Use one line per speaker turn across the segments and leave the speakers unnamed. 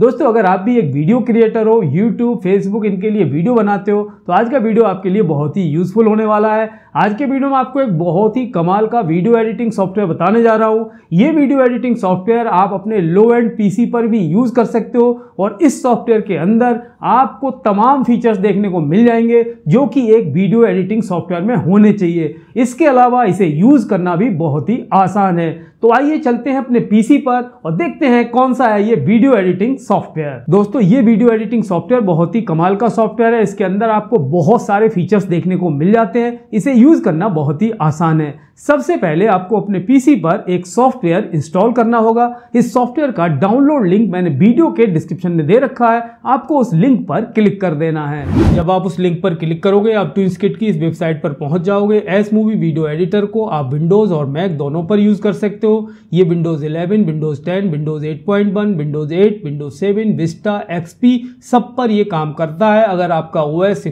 दोस्तों अगर आप भी एक वीडियो क्रिएटर हो यूट्यूब फेसबुक इनके लिए वीडियो बनाते हो तो आज का वीडियो आपके लिए बहुत ही यूज़फुल होने वाला है आज के वीडियो में आपको एक बहुत ही कमाल का वीडियो एडिटिंग सॉफ्टवेयर बताने जा रहा हूँ ये वीडियो एडिटिंग सॉफ्टवेयर आप अपने लो एंड पीसी पर भी यूज़ कर सकते हो और इस सॉफ्टवेयर के अंदर आपको तमाम फीचर्स देखने को मिल जाएंगे जो कि एक वीडियो एडिटिंग सॉफ्टवेयर में होने चाहिए इसके अलावा इसे यूज़ करना भी बहुत ही आसान है तो आइए चलते हैं अपने पीसी पर और देखते हैं कौन सा है ये वीडियो एडिटिंग सॉफ्टवेयर दोस्तों ये वीडियो एडिटिंग सॉफ्टवेयर बहुत ही कमाल का सॉफ्टवेयर है इसके अंदर आपको बहुत सारे फीचर्स देखने को मिल जाते हैं इसे यूज़ करना बहुत ही आसान है सबसे पहले आपको अपने पीसी पर एक सॉफ्टवेयर इंस्टॉल करना होगा इस सॉफ्टवेयर का डाउनलोड लिंक मैंने वीडियो के डिस्क्रिप्शन में दे रखा है आपको उस लिंक लिंक पर क्लिक कर देना है जब आप उस लिंक पर क्लिक करोगे आप ट्विंस किट की इस वेबसाइट पर पहुंच जाओगे एस मूवी वीडियो एडिटर को आप विंडोज और मैक दोनों पर यूज कर सकते हो ये Windows 11, Windows 10, Windows 8.1, Windows 8, Windows 7, Vista XP सब पर ये काम करता है अगर आपका ओ एस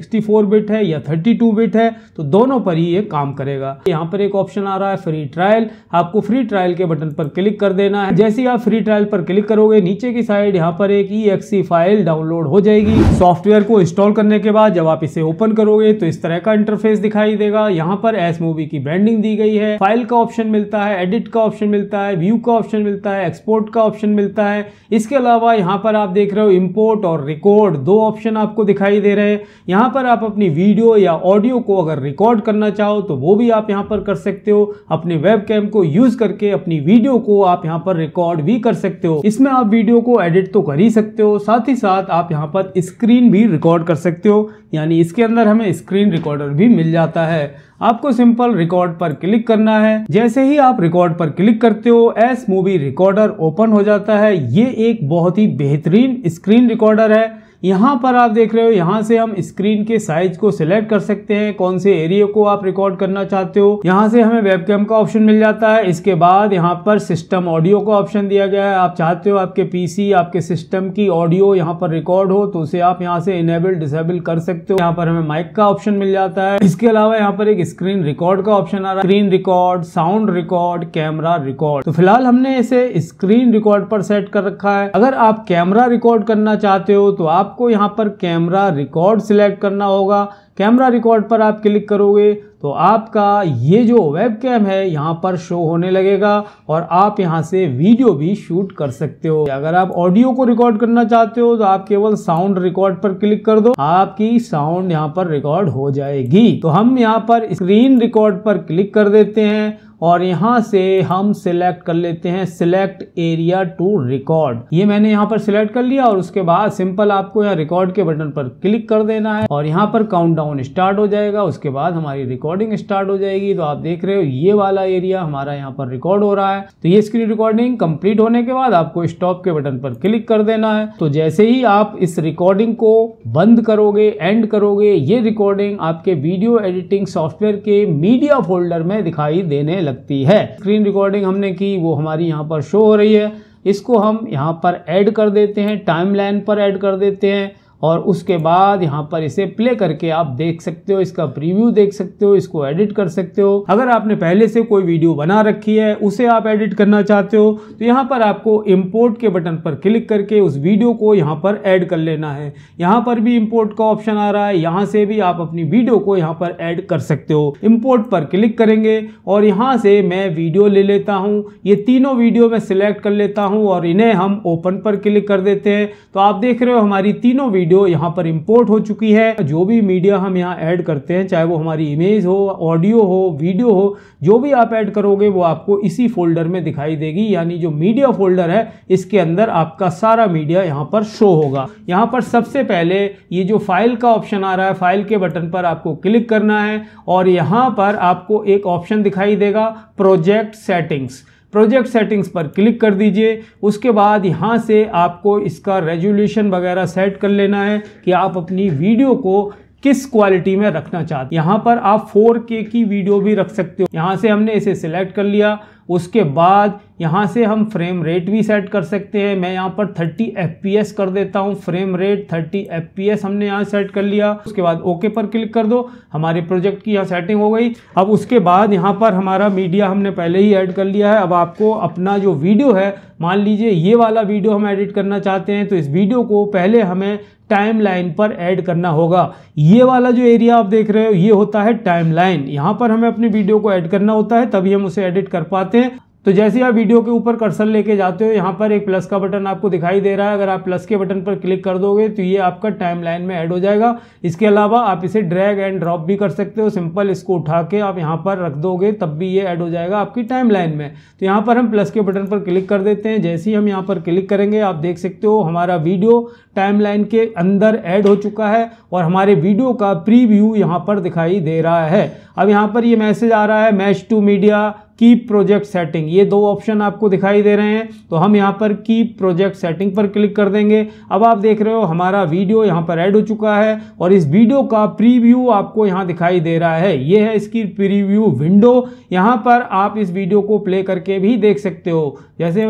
बिट है या थर्टी बिट है तो दोनों पर ही ये काम करेगा यहाँ पर एक ऑप्शन आ रहा है फ्री ट्रायल आपको फ्री ट्रायल के बटन पर क्लिक कर देना है जैसे ही आप फ्री ट्रायल पर क्लिक करोगे नीचे की साइड यहाँ पर एक ई फाइल डाउनलोड हो जाएगी जाएगी सॉफ्टवेयर को इंस्टॉल करने के बाद जब आप इसे ओपन करोगे तो इस तरह का इंटरफेस दिखाई देगा यहाँ पर एस मूवी की ब्रांडिंग दी गई है फाइल का ऑप्शन मिलता है एडिट का ऑप्शन मिलता है व्यू का ऑप्शन मिलता है एक्सपोर्ट का ऑप्शन मिलता है इसके अलावा यहाँ पर आप देख रहे हो इम्पोर्ट और रिकॉर्ड दो ऑप्शन आपको दिखाई दे रहे हैं यहाँ पर आप अपनी वीडियो या ऑडियो को अगर रिकॉर्ड करना चाहो तो वो भी आप यहाँ पर कर सकते हो अपने वेब को यूज करके अपनी वीडियो को आप यहाँ पर रिकॉर्ड भी कर सकते हो इसमें आप वीडियो को एडिट तो कर ही सकते हो साथ ही साथ आप यहाँ पर स्क्रीन भी रिकॉर्ड कर सकते हो यानी इसके अंदर हमें स्क्रीन रिकॉर्डर भी मिल जाता है आपको सिंपल रिकॉर्ड पर क्लिक करना है जैसे ही आप रिकॉर्ड पर क्लिक करते हो एस मूवी रिकॉर्डर ओपन हो जाता है ये एक बहुत ही बेहतरीन स्क्रीन रिकॉर्डर है यहाँ पर आप देख रहे हो यहाँ से हम स्क्रीन के साइज को सिलेक्ट कर सकते हैं कौन से एरिया को आप रिकॉर्ड करना चाहते हो यहाँ से हमें वेबकैम का ऑप्शन मिल जाता है इसके बाद यहाँ पर सिस्टम ऑडियो का ऑप्शन दिया गया है आप चाहते हो आपके पीसी आपके सिस्टम की ऑडियो यहाँ पर रिकॉर्ड हो तो उसे आप यहाँ से इनेबल डिसेबल कर सकते हो यहाँ पर हमें माइक का ऑप्शन मिल जाता है इसके अलावा यहाँ पर एक स्क्रीन रिकॉर्ड का ऑप्शन आ रहा है screen record sound record camera record तो फिलहाल हमने इसे स्क्रीन रिकॉर्ड पर सेट कर रखा है अगर आप कैमरा रिकॉर्ड करना चाहते हो तो आप आपको यहाँ पर कैमरा रिकॉर्ड सिलेक्ट करना होगा कैमरा रिकॉर्ड पर आप क्लिक करोगे तो आपका ये जो वेब कैम है यहाँ पर शो होने लगेगा और आप यहाँ से वीडियो भी शूट कर सकते हो अगर आप ऑडियो को रिकॉर्ड करना चाहते हो तो आप केवल साउंड रिकॉर्ड पर क्लिक कर दो आपकी साउंड यहाँ पर रिकॉर्ड हो जाएगी तो हम यहाँ पर स्क्रीन रिकॉर्ड पर क्लिक कर देते हैं और यहाँ से हम सिलेक्ट कर लेते हैं सिलेक्ट एरिया टू रिकॉर्ड ये मैंने यहाँ पर सिलेक्ट कर लिया और उसके बाद सिंपल आपको यहाँ रिकॉर्ड के बटन पर क्लिक कर देना है और यहाँ पर काउंट डाउन स्टार्ट हो जाएगा उसके बाद हमारी रिकॉर्डिंग स्टार्ट हो जाएगी तो आप देख रहे हो ये वाला एरिया हमारा यहाँ पर रिकॉर्ड हो रहा है तो ये स्क्रीन रिकॉर्डिंग कंप्लीट होने के बाद आपको स्टॉप के बटन पर क्लिक कर देना है तो जैसे ही आप इस रिकॉर्डिंग को बंद करोगे एंड करोगे ये रिकॉर्डिंग आपके वीडियो एडिटिंग सॉफ्टवेयर के मीडिया फोल्डर में दिखाई देने लगती है स्क्रीन रिकॉर्डिंग हमने की वो हमारी यहाँ पर शो हो रही है इसको हम यहाँ पर ऐड कर देते हैं टाइमलाइन पर ऐड कर देते हैं और उसके बाद यहाँ पर इसे प्ले करके आप देख सकते हो इसका प्रीव्यू देख सकते हो इसको एडिट कर सकते हो अगर आपने पहले से कोई वीडियो बना रखी है उसे आप एडिट करना चाहते हो तो यहाँ पर आपको इम्पोर्ट के बटन पर क्लिक करके उस वीडियो को यहाँ पर ऐड कर लेना है यहाँ पर भी इम्पोर्ट का ऑप्शन आ रहा है यहाँ से भी आप अपनी वीडियो को यहाँ पर ऐड कर सकते हो इम्पोर्ट पर क्लिक करेंगे और यहाँ से मैं वीडियो ले लेता हूँ ये तीनों वीडियो मैं सिलेक्ट कर लेता हूँ और इन्हें हम ओपन पर क्लिक कर देते हैं तो आप देख रहे हो हमारी तीनों वीडियो वीडियो यहाँ पर इम्पोर्ट हो चुकी है जो भी मीडिया हम यहाँ ऐड करते हैं चाहे वो हमारी इमेज हो ऑडियो हो वीडियो हो जो भी आप ऐड करोगे वो आपको इसी फोल्डर में दिखाई देगी यानी जो मीडिया फोल्डर है इसके अंदर आपका सारा मीडिया यहाँ पर शो होगा यहाँ पर सबसे पहले ये जो फाइल का ऑप्शन आ रहा है फाइल के बटन पर आपको क्लिक करना है और यहाँ पर आपको एक ऑप्शन दिखाई देगा प्रोजेक्ट सेटिंग्स प्रोजेक्ट सेटिंग्स पर क्लिक कर दीजिए उसके बाद यहाँ से आपको इसका रेजोल्यूशन वगैरह सेट कर लेना है कि आप अपनी वीडियो को किस क्वालिटी में रखना चाहते हैं यहाँ पर आप 4K की वीडियो भी रख सकते हो यहाँ से हमने इसे सिलेक्ट कर लिया उसके बाद यहाँ से हम फ्रेम रेट भी सेट कर सकते हैं मैं यहाँ पर 30 fps कर देता हूँ फ्रेम रेट 30 fps हमने यहाँ सेट कर लिया उसके बाद ओके पर क्लिक कर दो हमारे प्रोजेक्ट की यहाँ सेटिंग हो गई अब उसके बाद यहाँ पर हमारा मीडिया हमने पहले ही ऐड कर लिया है अब आपको अपना जो वीडियो है मान लीजिए ये वाला वीडियो हम एडिट करना चाहते हैं तो इस वीडियो को पहले हमें टाइम लाइन पर ऐड करना होगा ये वाला जो एरिया आप देख रहे हो ये होता है टाइम लाइन यहाँ पर हमें अपनी वीडियो को ऐड करना होता है तभी हम उसे एडिट कर पाते हैं तो जैसे आप वीडियो के ऊपर कर्सर लेके जाते हो यहाँ पर एक प्लस का बटन आपको दिखाई दे रहा है अगर आप प्लस के बटन पर क्लिक कर दोगे तो ये आपका टाइम लाइन में ऐड हो जाएगा इसके अलावा आप इसे ड्रैग एंड ड्रॉप भी कर सकते हो सिंपल इसको उठा के आप यहाँ पर रख दोगे तब भी ये ऐड हो जाएगा आपकी टाइम लाइन में तो यहाँ पर हम प्लस के बटन पर क्लिक कर देते हैं जैसे ही हम यहाँ पर क्लिक करेंगे आप देख सकते हो हमारा वीडियो टाइम लाइन के अंदर ऐड हो चुका है और हमारे वीडियो का प्रीव्यू यहाँ पर दिखाई दे रहा है अब यहाँ पर ये मैसेज आ रहा है match to media keep project setting ये दो ऑप्शन आपको दिखाई दे रहे हैं तो हम यहाँ पर कीप प्रोजेक्ट सेटिंग पर क्लिक कर देंगे अब आप देख रहे हो हमारा वीडियो यहाँ पर ऐड हो चुका है और इस वीडियो का प्रीव्यू आपको यहाँ दिखाई दे रहा है ये है इसकी प्रीव्यू विंडो यहाँ पर आप इस वीडियो को प्ले करके भी देख सकते हो जैसे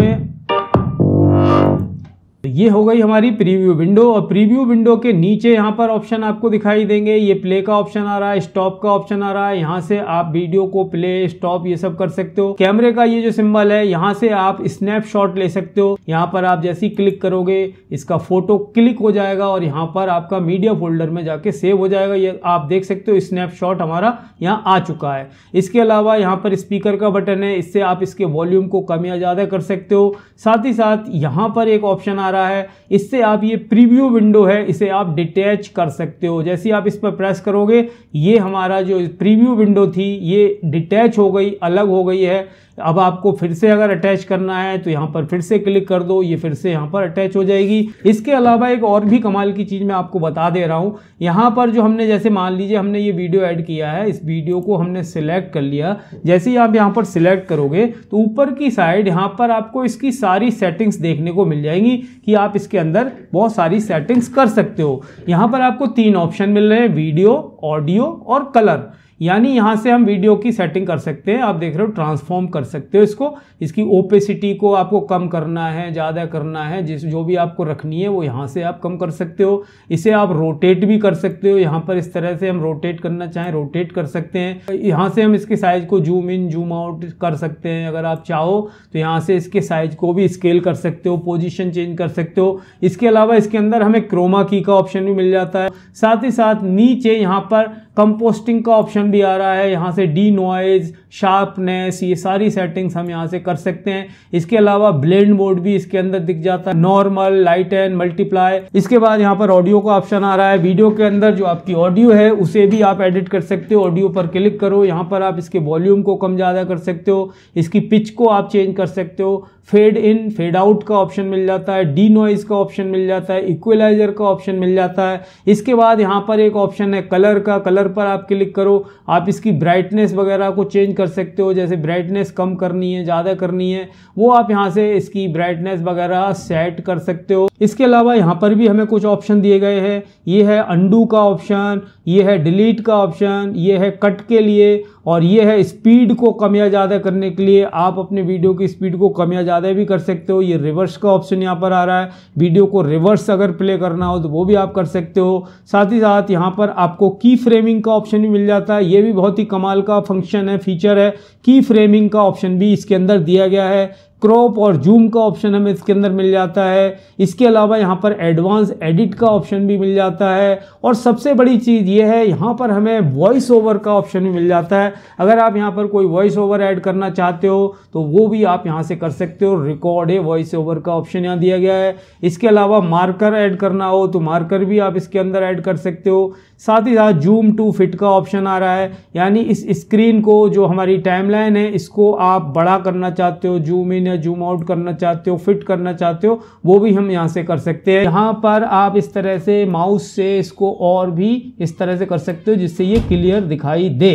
तो ये हो गई हमारी प्रीव्यू विंडो और प्रीव्यू विंडो के नीचे यहाँ पर ऑप्शन आपको दिखाई देंगे ये प्ले का ऑप्शन आ रहा है स्टॉप का ऑप्शन आ रहा है यहाँ से आप वीडियो को प्ले स्टॉप ये सब कर सकते हो कैमरे का ये जो सिंबल है यहाँ से आप स्नैपशॉट ले सकते हो यहाँ पर आप जैसी क्लिक करोगे इसका फोटो क्लिक हो जाएगा और यहाँ पर आपका मीडिया फोल्डर में जाके सेव हो जाएगा ये आप देख सकते हो स्नैपशॉट हमारा यहाँ आ चुका है इसके अलावा यहाँ पर स्पीकर का बटन है इससे आप इसके वॉल्यूम को कम या ज़्यादा कर सकते हो साथ ही साथ यहाँ पर एक ऑप्शन आ रहा रहा है इससे आप ये प्रीव्यू विंडो है इसे आप डिटैच कर सकते हो जैसे आप इस पर प्रेस करोगे ये हमारा जो प्रीव्यू विंडो थी ये डिटैच हो गई अलग हो गई है अब आपको फिर से अगर अटैच करना है तो यहाँ पर फिर से क्लिक कर दो ये फिर से यहाँ पर अटैच हो जाएगी इसके अलावा एक और भी कमाल की चीज़ मैं आपको बता दे रहा हूँ यहाँ पर जो हमने जैसे मान लीजिए हमने ये वीडियो ऐड किया है इस वीडियो को हमने सिलेक्ट कर लिया जैसे ही आप यहाँ पर सिलेक्ट करोगे तो ऊपर की साइड यहाँ पर आपको इसकी सारी सेटिंग्स देखने को मिल जाएंगी कि आप इसके अंदर बहुत सारी सेटिंग्स कर सकते हो यहाँ पर आपको तीन ऑप्शन मिल रहे हैं वीडियो ऑडियो और कलर यानी यहाँ से हम वीडियो की सेटिंग कर सकते हैं आप देख रहे हो ट्रांसफॉर्म कर सकते हो इसको इसकी ओपेसिटी को आपको कम करना है ज़्यादा करना है जिस जो भी आपको रखनी है वो यहाँ से आप कम कर सकते हो इसे आप रोटेट भी कर सकते हो यहाँ पर इस तरह से हम रोटेट करना चाहें रोटेट कर सकते हैं यहाँ से हम इसके साइज़ को जूम इन जूम आउट कर सकते हैं अगर आप चाहो तो यहाँ से इसके साइज को भी स्केल कर सकते हो पोजिशन चेंज कर सकते हो इसके अलावा इसके अंदर हमें क्रोमा की का ऑप्शन भी मिल जाता है साथ ही साथ नीचे यहाँ पर कंपोस्टिंग का ऑप्शन भी आ रहा है यहाँ से डी नॉइज शार्पनेस ये सारी सेटिंग्स हम यहाँ से कर सकते हैं इसके अलावा ब्लेंड मोड भी इसके अंदर दिख जाता है नॉर्मल लाइट एंड मल्टीप्लाई इसके बाद यहाँ पर ऑडियो का ऑप्शन आ रहा है वीडियो के अंदर जो आपकी ऑडियो है उसे भी आप एडिट कर सकते हो ऑडियो पर क्लिक करो यहाँ पर आप इसके वॉल्यूम को कम ज़्यादा कर सकते हो इसकी पिच को आप चेंज कर सकते हो फेड इन फेड आउट का ऑप्शन मिल जाता है डी नॉइज का ऑप्शन मिल जाता है इक्वलाइजर का ऑप्शन मिल जाता है इसके बाद यहाँ पर एक ऑप्शन है कलर का कलर पर आप क्लिक करो आप इसकी ब्राइटनेस वगैरह को चेंज कर सकते हो जैसे ब्राइटनेस कम करनी है ज़्यादा करनी है वो आप यहाँ से इसकी ब्राइटनेस वगैरह सेट कर सकते हो इसके अलावा यहाँ पर भी हमें कुछ ऑप्शन दिए गए हैं ये है अंडू का ऑप्शन ये है डिलीट का ऑप्शन ये है कट के लिए और ये है स्पीड को कम या ज़्यादा करने के लिए आप अपने वीडियो की स्पीड को कम या ज़्यादा भी कर सकते हो ये रिवर्स का ऑप्शन यहाँ पर आ रहा है वीडियो को रिवर्स अगर प्ले करना हो तो वो भी आप कर सकते हो साथ ही साथ यहाँ पर आपको की फ्रेमिंग का ऑप्शन भी मिल जाता है ये भी बहुत ही कमाल का फंक्शन है फीचर है की फ्रेमिंग का ऑप्शन भी इसके अंदर दिया गया है क्रॉप और जूम का ऑप्शन हमें इसके अंदर मिल जाता है इसके अलावा यहाँ पर एडवांस एडिट का ऑप्शन भी मिल जाता है और सबसे बड़ी चीज़ ये है यहाँ पर हमें वॉइस ओवर का ऑप्शन भी मिल जाता है अगर आप यहाँ पर कोई वॉइस ओवर ऐड करना चाहते हो तो वो भी आप यहाँ से कर सकते हो रिकॉर्ड है वॉइस ओवर का ऑप्शन यहाँ दिया गया है इसके अलावा मार्कर ऐड करना हो तो मार्कर भी आप इसके अंदर ऐड कर सकते हो साथ ही साथ जूम टू फिट का ऑप्शन आ रहा है यानी इस स्क्रीन को जो हमारी टाइमलाइन है इसको आप बड़ा करना चाहते हो जूम इन या जूम आउट करना चाहते हो फिट करना चाहते हो वो भी हम यहाँ से कर सकते हैं यहाँ पर आप इस तरह से माउस से इसको और भी इस तरह से कर सकते हो जिससे ये क्लियर दिखाई दे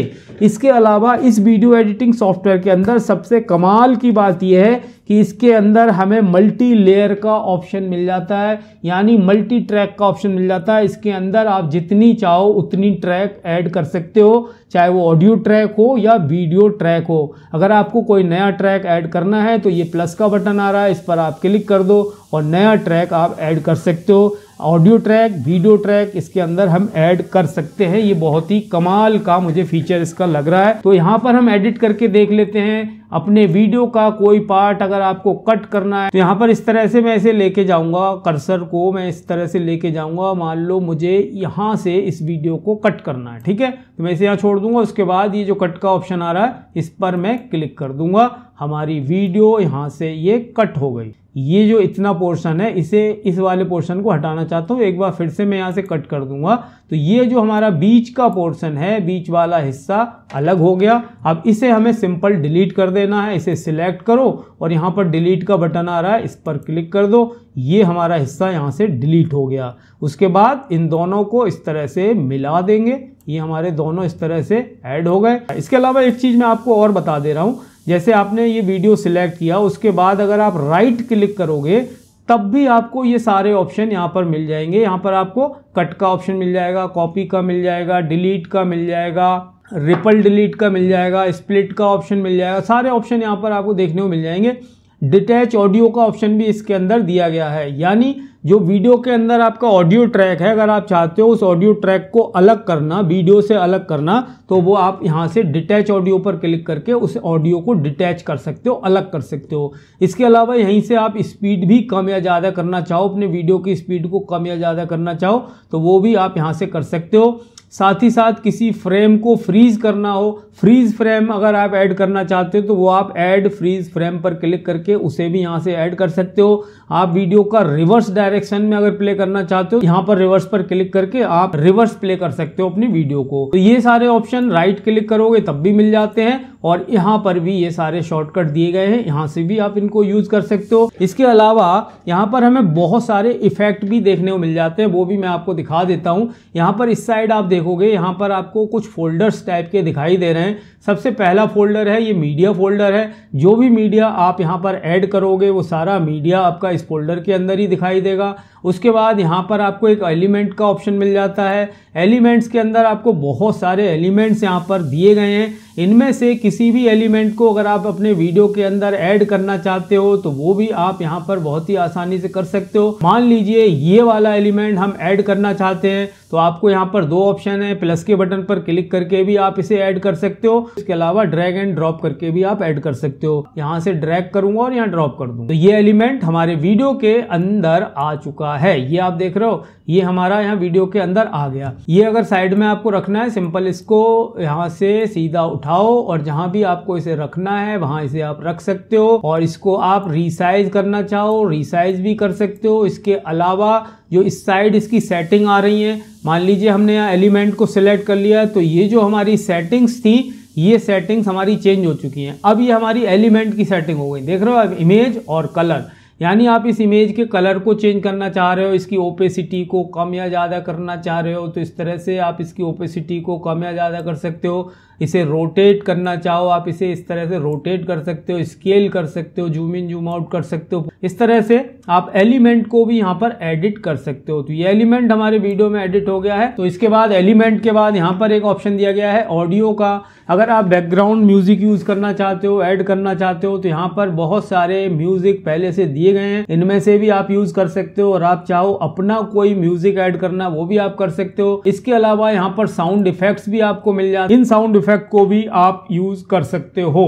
इसके अलावा इस वीडियो एडिटिंग सॉफ्टवेयर के अंदर सबसे कमाल की बात यह है कि इसके अंदर हमें मल्टी लेयर का ऑप्शन मिल जाता है यानी मल्टी ट्रैक का ऑप्शन मिल जाता है इसके अंदर आप जितनी चाहो उतनी ट्रैक ऐड कर सकते हो चाहे वो ऑडियो ट्रैक हो या वीडियो ट्रैक हो अगर आपको कोई नया ट्रैक ऐड करना है तो ये प्लस का बटन आ रहा है इस पर आप क्लिक कर दो और नया ट्रैक आप ऐड कर सकते हो ऑडियो ट्रैक वीडियो ट्रैक इसके अंदर हम ऐड कर सकते हैं ये बहुत ही कमाल का मुझे फीचर इसका लग रहा है तो यहाँ पर हम एडिट करके देख लेते हैं अपने वीडियो का कोई पार्ट अगर आपको कट करना है तो यहाँ पर इस तरह से मैं इसे लेके जाऊंगा कर्सर को मैं इस तरह से लेके जाऊंगा मान लो मुझे यहाँ से इस वीडियो को कट करना है ठीक है तो मैं इसे यहाँ छोड़ दूंगा उसके बाद ये जो कट का ऑप्शन आ रहा है इस पर मैं क्लिक कर दूंगा हमारी वीडियो यहाँ से ये कट हो गई ये जो इतना पोर्शन है इसे इस वाले पोर्शन को हटाना चाहता हूँ एक बार फिर से मैं यहाँ से कट कर दूंगा तो ये जो हमारा बीच का पोर्शन है बीच वाला हिस्सा अलग हो गया अब इसे हमें सिंपल डिलीट कर देना है इसे सिलेक्ट करो और यहाँ पर डिलीट का बटन आ रहा है इस पर क्लिक कर दो ये हमारा हिस्सा यहाँ से डिलीट हो गया उसके बाद इन दोनों को इस तरह से मिला देंगे ये हमारे दोनों इस तरह से ऐड हो गए इसके अलावा एक चीज़ मैं आपको और बता दे रहा हूँ जैसे आपने ये वीडियो सिलेक्ट किया उसके बाद अगर आप राइट क्लिक करोगे तब भी आपको ये सारे ऑप्शन यहाँ पर मिल जाएंगे यहाँ पर आपको कट का ऑप्शन मिल जाएगा कॉपी का मिल जाएगा डिलीट का मिल जाएगा रिपल डिलीट का मिल जाएगा स्प्लिट का ऑप्शन मिल जाएगा सारे ऑप्शन यहाँ पर आपको देखने को मिल जाएंगे डिटैच ऑडियो का ऑप्शन भी इसके अंदर दिया गया है यानी जो वीडियो के अंदर आपका ऑडियो ट्रैक है अगर आप चाहते हो उस ऑडियो ट्रैक को अलग करना वीडियो से अलग करना तो वो आप यहाँ से डिटैच ऑडियो पर क्लिक करके उस ऑडियो को डिटैच कर सकते हो अलग कर सकते हो इसके अलावा यहीं से आप स्पीड भी कम या ज़्यादा करना चाहो अपने वीडियो की स्पीड को कम या ज़्यादा करना चाहो तो वो भी आप यहाँ से कर सकते हो साथ ही साथ किसी फ्रेम को फ्रीज करना हो फ्रीज फ्रेम अगर आप ऐड करना चाहते हो तो वो आप ऐड फ्रीज फ्रेम पर क्लिक करके उसे भी यहाँ से ऐड कर सकते हो आप वीडियो का रिवर्स डायरेक्शन में अगर प्ले करना चाहते हो तो यहाँ पर रिवर्स पर क्लिक करके आप रिवर्स प्ले कर सकते हो अपनी वीडियो को तो ये सारे ऑप्शन राइट क्लिक करोगे तब भी मिल जाते हैं और यहाँ पर भी ये सारे शॉर्टकट दिए गए हैं यहाँ से भी आप इनको यूज़ कर सकते हो इसके अलावा यहाँ पर हमें बहुत सारे इफेक्ट भी देखने को मिल जाते हैं वो भी मैं आपको दिखा देता हूँ यहाँ पर इस साइड आप देखोगे यहाँ पर आपको कुछ फोल्डर्स टाइप के दिखाई दे रहे हैं सबसे पहला फोल्डर है ये मीडिया फोल्डर है जो भी मीडिया आप यहाँ पर ऐड करोगे वो सारा मीडिया आपका इस फोल्डर के अंदर ही दिखाई देगा उसके बाद यहाँ पर आपको एक एलिमेंट का ऑप्शन मिल जाता है एलिमेंट्स के अंदर आपको बहुत सारे एलिमेंट्स यहाँ पर दिए गए हैं इनमें से किसी किसी भी एलिमेंट को अगर आप अपने वीडियो के अंदर ऐड करना चाहते हो तो वो भी आप यहाँ पर बहुत ही आसानी से कर सकते हो मान लीजिए ये वाला एलिमेंट हम ऐड करना चाहते हैं तो आपको यहाँ पर दो ऑप्शन है प्लस के बटन पर क्लिक करके भी आप इसे ऐड कर सकते हो इसके अलावा ड्रैग एंड ड्रॉप करके भी आप ऐड कर सकते हो यहाँ से ड्रैग करूंगा और यहाँ ड्रॉप कर दूंगा तो ये एलिमेंट हमारे वीडियो के अंदर आ चुका है ये आप देख रहे हो ये हमारा यहाँ वीडियो के अंदर आ गया ये अगर साइड में आपको रखना है सिंपल इसको यहाँ से सीधा उठाओ और जहां भी आपको इसे रखना है वहां इसे आप रख सकते हो और इसको आप रिसाइज करना चाहो रिसाइज भी कर सकते हो इसके अलावा जो इस साइड इसकी सेटिंग आ रही है मान लीजिए हमने यहाँ एलिमेंट को सिलेक्ट कर लिया तो ये जो हमारी सेटिंग्स थी ये सेटिंग्स हमारी चेंज हो चुकी हैं अब ये हमारी एलिमेंट की सेटिंग हो गई देख रहे हो अब इमेज और कलर यानी आप इस इमेज के कलर को चेंज करना चाह रहे हो इसकी ओपेसिटी को कम या ज़्यादा करना चाह रहे हो तो इस तरह से आप इसकी ओपेसिटी को कम या ज़्यादा कर सकते हो इसे रोटेट करना चाहो आप इसे इस तरह से रोटेट कर सकते हो स्केल कर सकते हो जूम इन जूम आउट कर सकते हो इस तरह से आप एलिमेंट को भी यहाँ पर एडिट कर सकते हो तो ये एलिमेंट हमारे वीडियो में एडिट हो गया है तो इसके बाद एलिमेंट के बाद यहाँ पर एक ऑप्शन दिया गया है ऑडियो का अगर आप बैकग्राउंड म्यूजिक यूज करना चाहते हो ऐड करना चाहते हो तो यहाँ पर बहुत सारे म्यूजिक पहले से दिए गए हैं इनमें से भी आप यूज कर सकते हो और आप चाहो अपना कोई म्यूजिक ऐड करना वो भी आप कर सकते हो इसके अलावा यहाँ पर साउंड इफेक्ट्स भी आपको मिल जाते इन साउंड इफेक्ट इफेक्ट को भी आप यूज़ कर सकते हो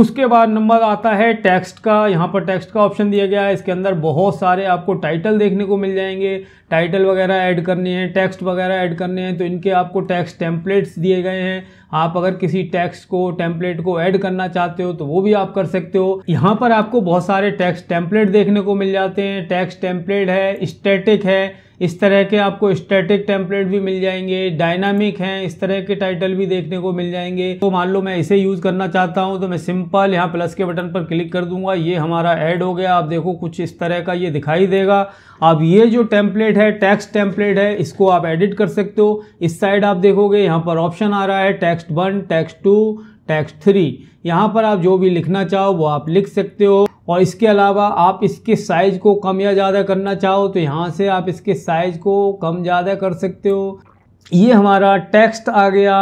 उसके बाद नंबर आता है टेक्स्ट का यहाँ पर टेक्स्ट का ऑप्शन दिया गया है इसके अंदर बहुत सारे आपको टाइटल देखने को मिल जाएंगे टाइटल वगैरह ऐड करने हैं टेक्स्ट वगैरह ऐड करने हैं तो इनके आपको टेक्स्ट टेम्पलेट्स दिए गए हैं आप अगर किसी टेक्स्ट को टेम्पलेट को ऐड करना चाहते हो तो वो भी आप कर सकते हो यहाँ पर आपको बहुत सारे टैक्स टेम्पलेट देखने को मिल जाते हैं टैक्स टेम्पलेट है स्टेटिक है इस तरह के आपको स्टैटिक टेम्पलेट भी मिल जाएंगे डायनामिक हैं इस तरह के टाइटल भी देखने को मिल जाएंगे तो मान लो मैं इसे यूज़ करना चाहता हूँ तो मैं सिंपल यहाँ प्लस के बटन पर क्लिक कर दूंगा ये हमारा ऐड हो गया आप देखो कुछ इस तरह का ये दिखाई देगा आप ये जो टेम्पलेट है टेक्स्ट टेम्पलेट है इसको आप एडिट कर सकते हो इस साइड आप देखोगे यहाँ पर ऑप्शन आ रहा है text one text two tax three यहाँ पर आप जो भी लिखना चाहो वो आप लिख सकते हो और इसके अलावा आप इसके साइज़ को कम या ज़्यादा करना चाहो तो यहाँ से आप इसके साइज़ को कम ज़्यादा कर सकते हो ये हमारा टेक्स्ट आ गया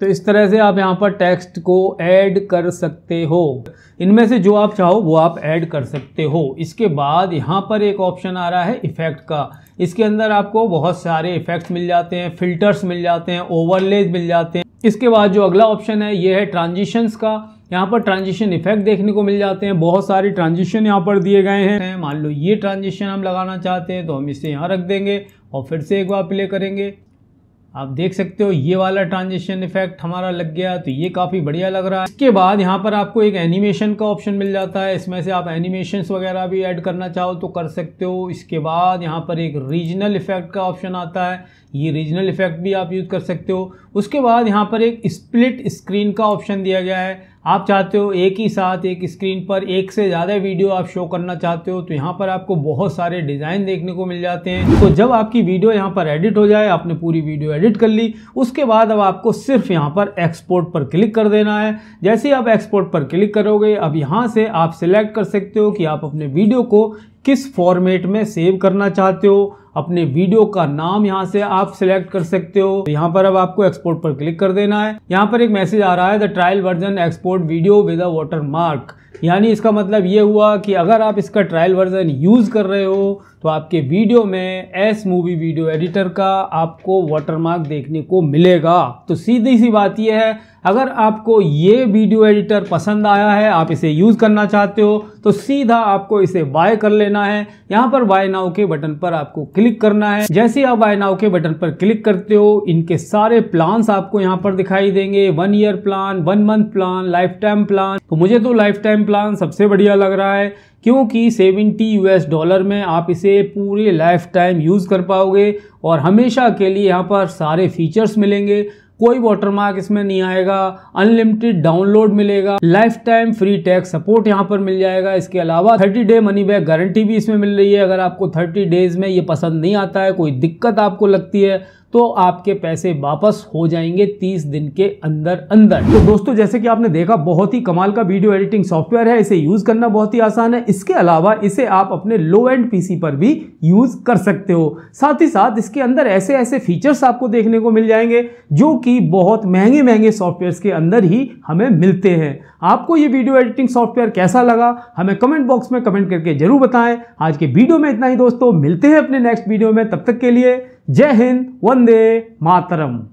तो इस तरह से आप यहाँ पर टेक्स्ट को ऐड कर सकते हो इनमें से जो आप चाहो वो आप ऐड कर सकते हो इसके बाद यहाँ पर एक ऑप्शन आ रहा है इफ़ेक्ट का इसके अंदर आपको बहुत सारे इफ़ेक्ट्स मिल जाते हैं फिल्टर्स मिल जाते हैं ओवरलेज मिल जाते हैं इसके बाद जो अगला ऑप्शन है ये है ट्रांजिशंस का यहाँ पर ट्रांजिशन इफेक्ट देखने को मिल जाते हैं बहुत सारे ट्रांजिशन यहाँ पर दिए गए हैं मान लो ये ट्रांजिशन हम लगाना चाहते हैं तो हम इसे यहाँ रख देंगे और फिर से एक बार प्ले करेंगे आप देख सकते हो ये वाला ट्रांजिशन इफेक्ट हमारा लग गया तो ये काफ़ी बढ़िया लग रहा है इसके बाद यहाँ पर आपको एक एनिमेशन का ऑप्शन मिल जाता है इसमें से आप एनिमेशन वगैरह भी ऐड करना चाहो तो कर सकते हो इसके बाद यहाँ पर एक रीजनल इफेक्ट का ऑप्शन आता है ये रीजनल इफेक्ट भी आप यूज़ कर सकते हो उसके बाद यहाँ पर एक स्प्लिट स्क्रीन का ऑप्शन दिया गया है आप चाहते हो एक ही साथ एक स्क्रीन पर एक से ज़्यादा वीडियो आप शो करना चाहते हो तो यहाँ पर आपको बहुत सारे डिज़ाइन देखने को मिल जाते हैं तो जब आपकी वीडियो यहाँ पर एडिट हो जाए आपने पूरी वीडियो एडिट कर ली उसके बाद अब आपको सिर्फ यहाँ पर एक्सपोर्ट पर क्लिक कर देना है जैसे ही आप एक्सपोर्ट पर क्लिक करोगे अब यहाँ से आप सिलेक्ट कर सकते हो कि आप अपने वीडियो को किस फॉर्मेट में सेव करना चाहते हो अपने वीडियो का नाम यहाँ से आप सिलेक्ट कर सकते हो तो यहाँ पर अब आपको एक्सपोर्ट पर क्लिक कर देना है यहाँ पर एक मैसेज आ रहा है the trial version export video with a water mark यानी इसका मतलब ये हुआ कि अगर आप इसका ट्रायल वर्जन यूज़ कर रहे हो तो आपके वीडियो में एस मूवी वीडियो एडिटर का आपको वाटरमार्क देखने को मिलेगा तो सीधी सी बात यह है अगर आपको ये वीडियो एडिटर पसंद आया है आप इसे यूज़ करना चाहते हो तो सीधा आपको इसे बाय कर लेना है यहाँ पर बाय नाउ के बटन पर आपको क्लिक करना है जैसे आप बाय नाउ के बटन पर क्लिक करते हो इनके सारे प्लान्स आपको यहाँ पर दिखाई देंगे one year plan one month plan lifetime plan तो मुझे तो लाइफ टाइम प्लान सबसे बढ़िया लग रहा है क्योंकि 70 यूएस डॉलर में आप इसे पूरे लाइफ टाइम यूज़ कर पाओगे और हमेशा के लिए यहाँ पर सारे फीचर्स मिलेंगे कोई वाटरमार्क इसमें नहीं आएगा अनलिमिटेड डाउनलोड मिलेगा lifetime free tax support यहाँ पर मिल जाएगा इसके अलावा 30 डे मनी बैक गारंटी भी इसमें मिल रही है अगर आपको 30 डेज में ये पसंद नहीं आता है कोई दिक्कत आपको लगती है तो आपके पैसे वापस हो जाएंगे 30 दिन के अंदर अंदर तो दोस्तों जैसे कि आपने देखा बहुत ही कमाल का वीडियो एडिटिंग सॉफ्टवेयर है इसे यूज़ करना बहुत ही आसान है इसके अलावा इसे आप अपने लो एंड पीसी पर भी यूज़ कर सकते हो साथ ही साथ इसके अंदर ऐसे ऐसे फीचर्स आपको देखने को मिल जाएंगे जो कि बहुत महंगे महंगे सॉफ्टवेयर के अंदर ही हमें मिलते हैं आपको ये वीडियो एडिटिंग सॉफ्टवेयर कैसा लगा हमें कमेंट बॉक्स में कमेंट करके जरूर बताएं आज के वीडियो में इतना ही दोस्तों मिलते हैं अपने नेक्स्ट वीडियो में तब तक के लिए जय हिंद वंदे मातरम